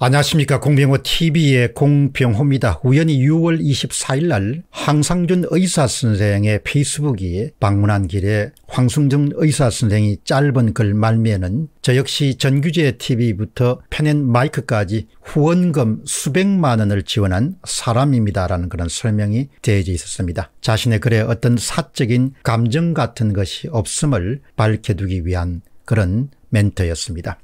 안녕하십니까 공병호 tv의 공병호입니다. 우연히 6월 24일 날 황상준 의사선생의 페이스북이 방문한 길에 황승준 의사선생이 짧은 글 말미에는 저 역시 전규재 tv부터 펜앤 마이크까지 후원금 수백만 원을 지원한 사람입니다라는 그런 설명이 되어져 있었습니다. 자신의 글에 어떤 사적인 감정 같은 것이 없음을 밝혀두기 위한 그런 멘터였습니다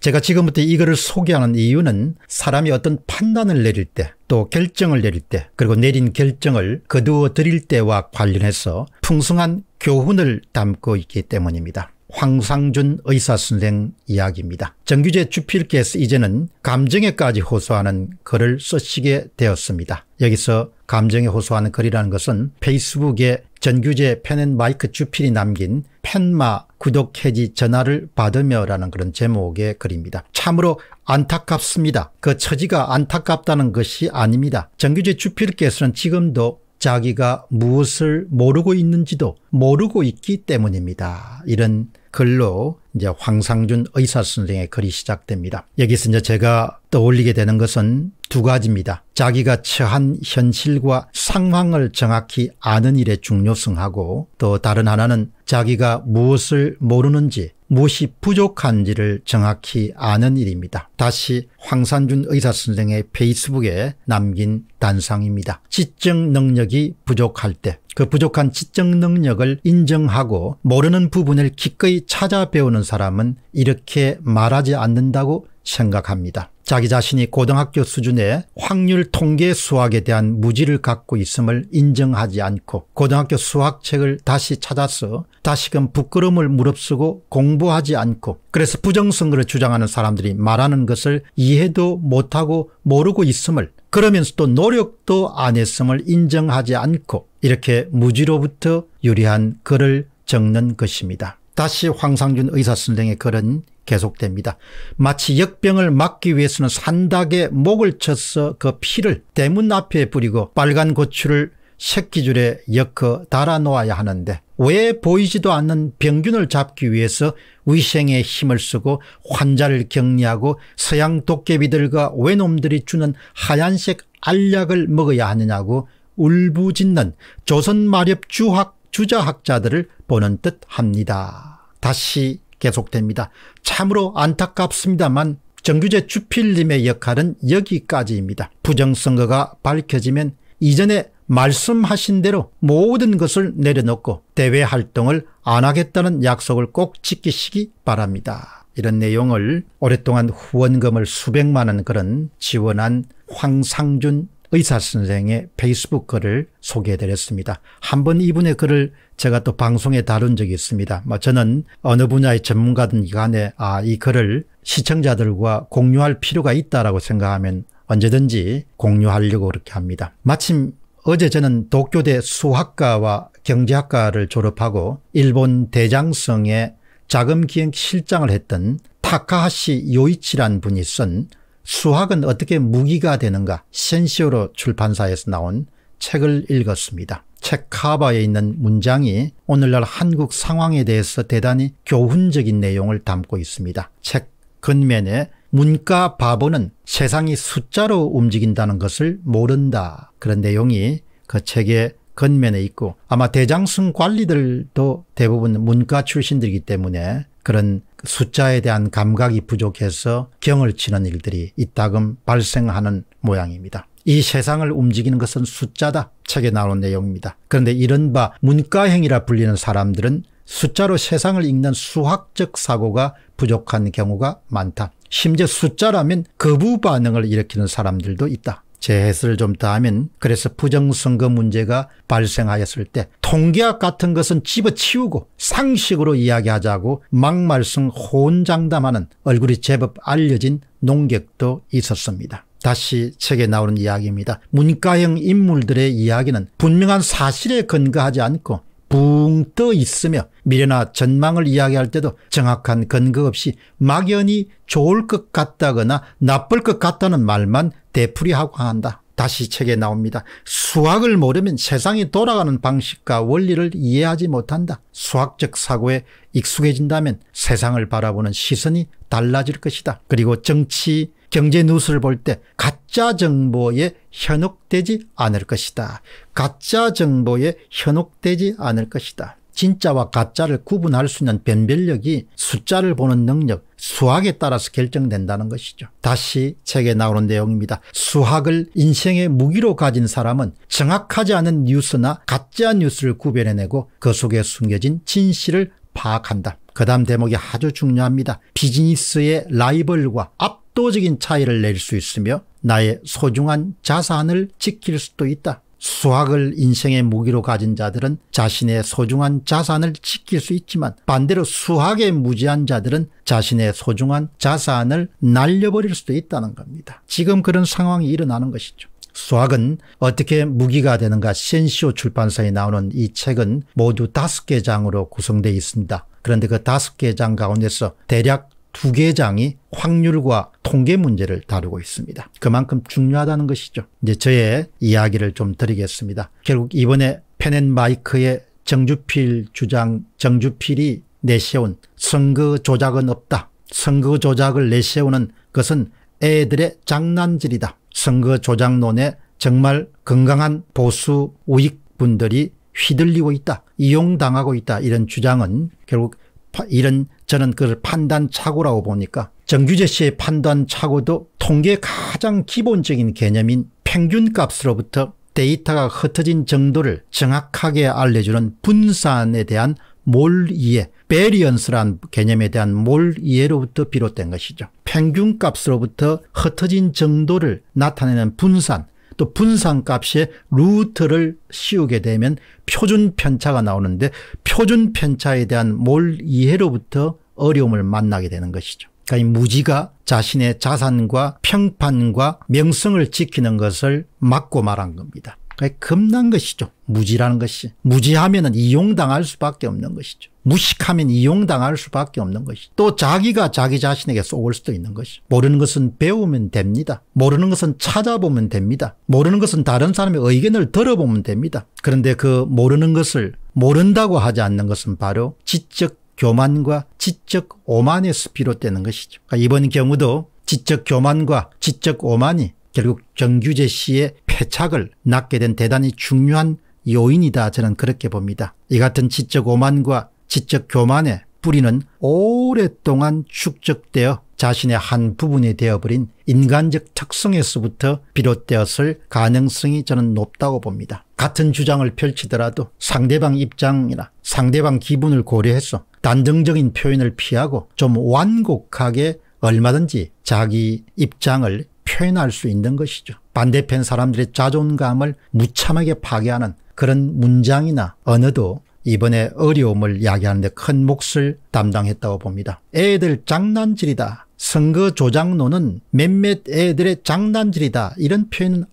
제가 지금부터 이거를 소개하는 이유는 사람이 어떤 판단을 내릴 때또 결정을 내릴 때 그리고 내린 결정을 거두어 드릴 때와 관련해서 풍성한 교훈을 담고 있기 때문입니다. 황상준 의사선생 이야기입니다. 정규제 주필께서 이제는 감정에까지 호소하는 글을 쓰시게 되었습니다. 여기서 감정에 호소하는 글이라는 것은 페이스북에 전규제 펜앤마이크 주필이 남긴 펜마 구독 해지 전화를 받으며라는 그런 제목의 글입니다. 참으로 안타깝습니다. 그 처지가 안타깝다는 것이 아닙니다. 정규재 주필께서는 지금도 자기가 무엇을 모르고 있는지도 모르고 있기 때문입니다. 이런 글로 이제 황상준 의사 선생의 글이 시작됩니다. 여기서 이제 제가 떠올리게 되는 것은 두 가지입니다. 자기가 처한 현실과 상황을 정확히 아는 일의 중요성하고 또 다른 하나는 자기가 무엇을 모르는지 무엇이 부족한지를 정확히 아는 일입니다. 다시 황산준 의사 선생의 페이스북에 남긴 단상입니다. 지적 능력이 부족할 때 그 부족한 지적 능력을 인정하고 모르는 부분을 기꺼이 찾아 배우는 사람은 이렇게 말하지 않는다고 생각합니다. 자기 자신이 고등학교 수준의 확률 통계 수학에 대한 무지를 갖고 있음을 인정하지 않고 고등학교 수학책을 다시 찾아서 다시금 부끄러움을 무릅쓰고 공부하지 않고 그래서 부정선거를 주장하는 사람들이 말하는 것을 이해도 못하고 모르고 있음을 그러면서 또 노력도 안 했음을 인정하지 않고 이렇게 무지로부터 유리한 글을 적는 것입니다. 다시 황상준 의사 선생의 글은 계속됩니다. 마치 역병을 막기 위해서는 산닭에 목을 쳐서 그 피를 대문 앞에 뿌리고 빨간 고추를 새끼줄에 엮어 달아놓아야 하는데 왜 보이지도 않는 병균을 잡기 위해서 위생에 힘을 쓰고 환자를 격리하고 서양 도깨비들과 외놈들이 주는 하얀색 알약을 먹어야 하느냐고 울부짖는 조선 마렵 주학 주자학자들을 보는 듯 합니다. 다시 계속됩니다. 참으로 안타깝습니다만 정규재 주필님의 역할은 여기까지입니다. 부정선거가 밝혀지면 이전에 말씀하신 대로 모든 것을 내려놓고 대외 활동을 안 하겠다는 약속을 꼭 지키시기 바랍니다. 이런 내용을 오랫동안 후원금을 수백만 원 그런 지원한 황상준 의사 선생의 페이스북 글을 소개해드렸습니다. 한번 이분의 글을 제가 또 방송에 다룬 적이 있습니다. 뭐 저는 어느 분야의 전문가든 간에 아, 이 글을 시청자들과 공유할 필요가 있다라고 생각하면 언제든지 공유하려고 그렇게 합니다. 마침 어제 저는 도쿄대 수학과와 경제학과를 졸업하고 일본 대장성에 자금기행 실장을 했던 타카하시 요이치란 분이 쓴 수학은 어떻게 무기가 되는가 센시오로 출판사에서 나온 책을 읽었습니다. 책 카바에 있는 문장이 오늘날 한국 상황에 대해서 대단히 교훈적인 내용을 담고 있습니다. 책 근면에 문과 바보는 세상이 숫자로 움직인다는 것을 모른다. 그런 내용이 그 책의 근면에 있고 아마 대장승 관리들도 대부분 문과 출신들이기 때문에 그런 숫자에 대한 감각이 부족해서 경을 치는 일들이 이따금 발생하는 모양입니다. 이 세상을 움직이는 것은 숫자다. 책에 나온 내용입니다. 그런데 이른바 문과행이라 불리는 사람들은 숫자로 세상을 읽는 수학적 사고가 부족한 경우가 많다. 심지어 숫자라면 거부 반응을 일으키는 사람들도 있다. 재해설 을좀 더 하면 그래서 부정선거 문제가 발생하였을 때 통계학 같은 것은 집어치우고 상식으로 이야기하자고 막말성 혼장담하는 얼굴이 제법 알려진 농객도 있었습니다. 다시 책에 나오는 이야기입니다. 문과형 인물들의 이야기는 분명한 사실에 근거하지 않고 붕떠 있으며 미래나 전망을 이야기할 때도 정확한 근거 없이 막연히 좋을 것 같다거나 나쁠 것 같다는 말만 되풀이하고 한다. 다시 책에 나옵니다. 수학을 모르면 세상이 돌아가는 방식과 원리를 이해하지 못한다. 수학적 사고에 익숙해진다면 세상을 바라보는 시선이 달라질 것이다. 그리고 정치, 경제 뉴스를 볼 때 가짜 정보에 현혹되지 않을 것이다. 가짜 정보에 현혹되지 않을 것이다. 진짜와 가짜를 구분할 수 있는 변별력이 숫자를 보는 능력, 수학에 따라서 결정된다는 것이죠. 다시 책에 나오는 내용입니다. 수학을 인생의 무기로 가진 사람은 정확하지 않은 뉴스나 가짜 뉴스를 구별해내고 그 속에 숨겨진 진실을 파악한다. 그 다음 대목이 아주 중요합니다. 비즈니스의 라이벌과 압도적인 차이를 낼 수 있으며 나의 소중한 자산을 지킬 수도 있다. 수학을 인생의 무기로 가진 자들은 자신의 소중한 자산을 지킬 수 있지만 반대로 수학에 무지한 자들은 자신의 소중한 자산을 날려버릴 수도 있다는 겁니다. 지금 그런 상황이 일어나는 것이죠. 수학은 어떻게 무기가 되는가 센시오 출판사에 나오는 이 책은 모두 다섯 개 장으로 구성되어 있습니다. 그런데 그 다섯 개 장 가운데서 대략 두개 장이 확률과 통계 문제를 다루고 있습니다. 그만큼 중요하다는 것이죠. 이제 저의 이야기를 좀 드리겠습니다. 결국 이번에 페넨마이크의 정주필 주장, 정주필이 내세운 선거 조작은 없다. 선거 조작을 내세우는 것은 애들의 장난질이다. 선거 조작론에 정말 건강한 보수 우익분들이 휘둘리고 있다. 이용당하고 있다. 이런 주장은 결국 이런 저는 그걸 판단착오라고 보니까 정규재 씨의 판단착오도 통계 의 가장 기본적인 개념인 평균값으로부터 데이터가 흩어진 정도를 정확하게 알려주는 분산에 대한 몰이해, 베리언스란 개념에 대한 몰이해로부터 비롯된 것이죠. 평균값으로부터 흩어진 정도를 나타내는 분산, 또 분산값에 루트를 씌우게 되면 표준 편차가 나오는데 표준 편차에 대한 몰 이해로부터 어려움을 만나게 되는 것이죠. 그러니까 이 무지가 자신의 자산과 평판과 명성을 지키는 것을 막고 말한 겁니다. 그러 겁난 것이죠. 무지라는 것이. 무지하면 이용당할 수밖에 없는 것이죠. 무식하면 이용당할 수밖에 없는 것이죠. 또 자기가 자기 자신에게 속을 수도 있는 것이죠. 모르는 것은 배우면 됩니다. 모르는 것은 찾아보면 됩니다. 모르는 것은 다른 사람의 의견을 들어보면 됩니다. 그런데 그 모르는 것을 모른다고 하지 않는 것은 바로 지적 교만과 지적 오만에서 비롯되는 것이죠. 그러니까 이번 경우도 지적 교만과 지적 오만이 결국 정규재 씨의 패착을 낳게 된 대단히 중요한 요인이다 저는 그렇게 봅니다. 이 같은 지적 오만과 지적 교만의 뿌리는 오랫동안 축적되어 자신의 한 부분이 되어버린 인간적 특성에서부터 비롯되었을 가능성이 저는 높다고 봅니다. 같은 주장을 펼치더라도 상대방 입장이나 상대방 기분을 고려해서 단정적인 표현을 피하고 좀 완곡하게 얼마든지 자기 입장을 표현할 수 있는 것이죠. 반대편 사람들의 자존감을 무참하게 파괴하는 그런 문장이나 언어도 이번에 어려움을 야기하는데 큰 몫을 담당했다고 봅니다. 애들 장난질이다. 선거 조작론은 몇몇 애들의 장난질이다. 이런 표현은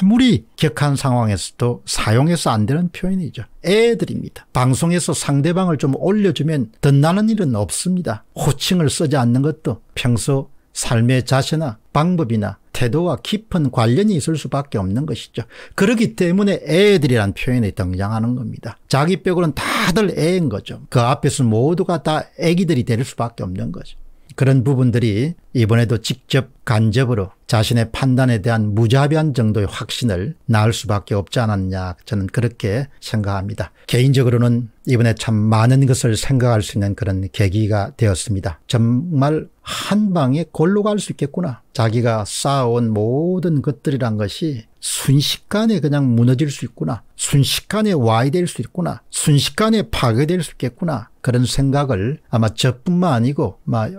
아무리 격한 상황에서도 사용해서 안 되는 표현이죠. 애들입니다. 방송에서 상대방을 좀 올려주면 덧나는 일은 없습니다. 호칭을 쓰지 않는 것도 평소 삶의 자세나 방법이나 태도와 깊은 관련이 있을 수밖에 없는 것이죠. 그렇기 때문에 애들이란 표현이 등장하는 겁니다. 자기 벽고는 다들 애인 거죠. 그 앞에서 모두가 다 애기들이 될 수밖에 없는 거죠. 그런 부분들이 이번에도 직접 간접으로 자신의 판단에 대한 무자비한 정도의 확신을 낳을 수밖에 없지 않았냐 저는 그렇게 생각합니다. 개인적으로는 이번에 참 많은 것을 생각할 수 있는 그런 계기가 되었습니다. 정말 한 방에 골로 갈 수 있겠구나. 자기가 쌓아온 모든 것들이란 것이 순식간에 그냥 무너질 수 있구나. 순식간에 와해될 수 있구나. 순식간에 파괴될 수 있겠구나. 그런 생각을 아마 저뿐만 아니고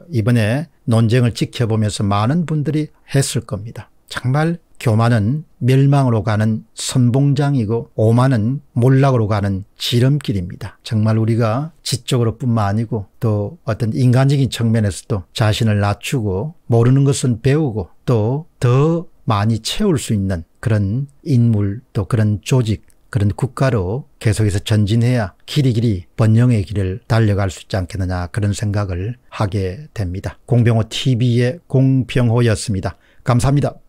이번에 논쟁을 지켜보면서 많은 분들이 했을 겁니다. 정말 교만은 멸망으로 가는 선봉장이고 오만은 몰락으로 가는 지름길입니다. 정말 우리가 지적으로 뿐만 아니고 또 어떤 인간적인 측면에서도 자신을 낮추고 모르는 것은 배우고 또 더 많이 채울 수 있는 그런 인물 또 그런 조직 그런 국가로 계속해서 전진해야 길이 길이 번영의 길을 달려갈 수 있지 않겠느냐 그런 생각을 하게 됩니다. 공병호 TV의 공병호였습니다. 감사합니다.